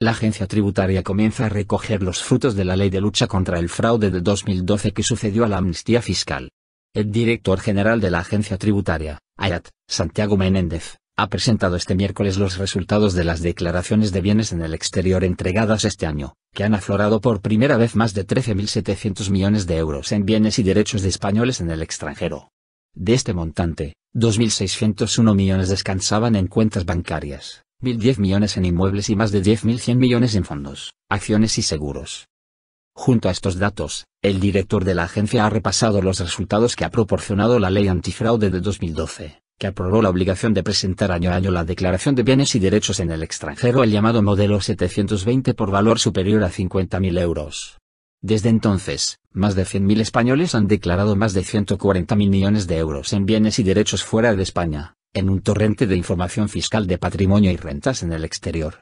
la agencia tributaria comienza a recoger los frutos de la Ley de Lucha contra el Fraude de 2012 que sucedió a la amnistía fiscal. El director general de la agencia tributaria, AYAT, Santiago Menéndez, ha presentado este miércoles los resultados de las declaraciones de bienes en el exterior entregadas este año, que han aflorado por primera vez más de 13.700 millones de euros en bienes y derechos de españoles en el extranjero. De este montante, 2.601 millones descansaban en cuentas bancarias, 1.010 millones en inmuebles y más de 10.100 millones en fondos, acciones y seguros. Junto a estos datos, el director de la agencia ha repasado los resultados que ha proporcionado la ley antifraude de 2012, que aprobó la obligación de presentar año a año la declaración de bienes y derechos en el extranjero, el llamado modelo 720 por valor superior a 50.000 euros. Desde entonces, más de 100.000 españoles han declarado más de 140.000 millones de euros en bienes y derechos fuera de España en un torrente de información fiscal de patrimonio y rentas en el exterior.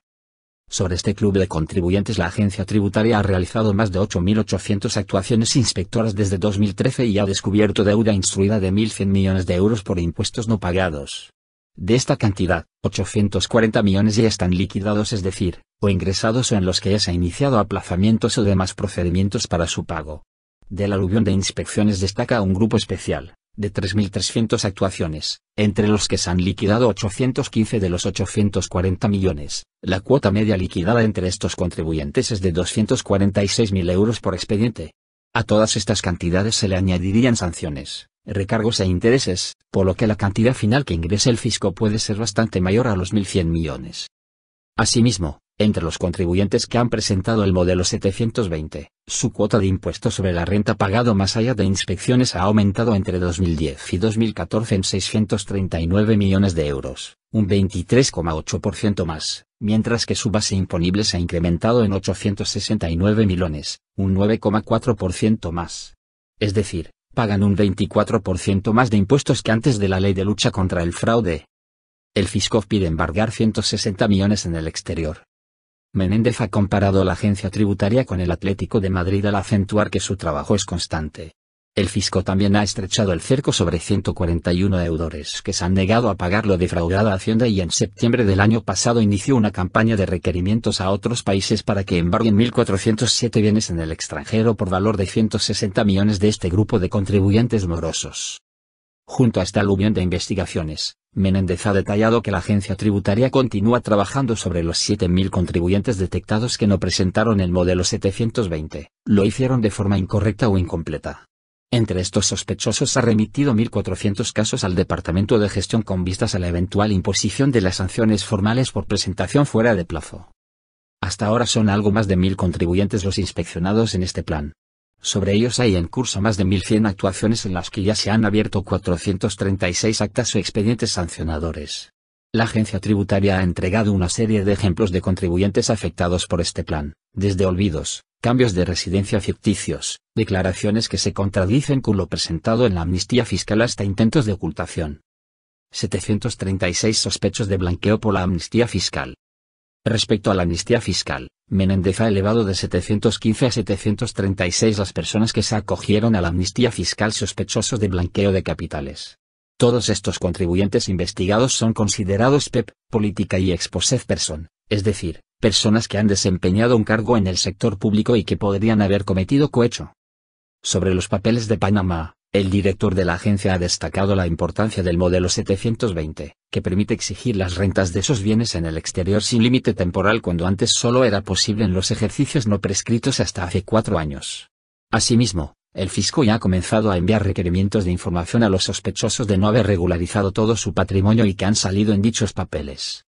Sobre este club de contribuyentes la agencia tributaria ha realizado más de 8.800 actuaciones inspectoras desde 2013 y ha descubierto deuda instruida de 1.100 millones de euros por impuestos no pagados. De esta cantidad, 840 millones ya están liquidados, es decir, o ingresados o en los que ya se ha iniciado aplazamientos o demás procedimientos para su pago. Del aluvión de inspecciones destaca un grupo especial, de 3.300 actuaciones, entre los que se han liquidado 815 de los 840 millones. La cuota media liquidada entre estos contribuyentes es de 246.000 euros por expediente. A todas estas cantidades se le añadirían sanciones, recargos e intereses, por lo que la cantidad final que ingrese el fisco puede ser bastante mayor a los 1.100 millones. Asimismo, entre los contribuyentes que han presentado el modelo 720, su cuota de impuestos sobre la renta pagado más allá de inspecciones ha aumentado entre 2010 y 2014 en 639 millones de euros, un 23,8% más, mientras que su base imponible se ha incrementado en 869 millones, un 9,4% más. Es decir, pagan un 24% más de impuestos que antes de la ley de lucha contra el fraude. El fisco pide embargar 160 millones en el exterior, Menéndez ha comparado la agencia tributaria con el Atlético de Madrid al acentuar que su trabajo es constante. El fisco también ha estrechado el cerco sobre 141 deudores que se han negado a pagar lo defraudada Hacienda y en septiembre del año pasado inició una campaña de requerimientos a otros países para que embarguen 1.407 bienes en el extranjero por valor de 160 millones de este grupo de contribuyentes morosos. Junto a esta aluvión de investigaciones, Menéndez ha detallado que la agencia tributaria continúa trabajando sobre los 7.000 contribuyentes detectados que no presentaron el modelo 720, lo hicieron de forma incorrecta o incompleta. Entre estos sospechosos ha remitido 1.400 casos al Departamento de Gestión con vistas a la eventual imposición de las sanciones formales por presentación fuera de plazo. Hasta ahora son algo más de 1.000 contribuyentes los inspeccionados en este plan, sobre ellos hay en curso más de 1.100 actuaciones en las que ya se han abierto 436 actas o expedientes sancionadores. La agencia tributaria ha entregado una serie de ejemplos de contribuyentes afectados por este plan, desde olvidos, cambios de residencia ficticios, declaraciones que se contradicen con lo presentado en la amnistía fiscal hasta intentos de ocultación. 736 sospechos de blanqueo por la amnistía fiscal, Respecto a la amnistía fiscal, Menéndez ha elevado de 715 a 736 las personas que se acogieron a la amnistía fiscal sospechosos de blanqueo de capitales. Todos estos contribuyentes investigados son considerados PEP, e política y exposed person, es decir, personas que han desempeñado un cargo en el sector público y que podrían haber cometido cohecho. Sobre los papeles de Panamá, el director de la agencia ha destacado la importancia del modelo 720, que permite exigir las rentas de esos bienes en el exterior sin límite temporal cuando antes solo era posible en los ejercicios no prescritos hasta hace cuatro años. Asimismo, el fisco ya ha comenzado a enviar requerimientos de información a los sospechosos de no haber regularizado todo su patrimonio y que han salido en dichos papeles.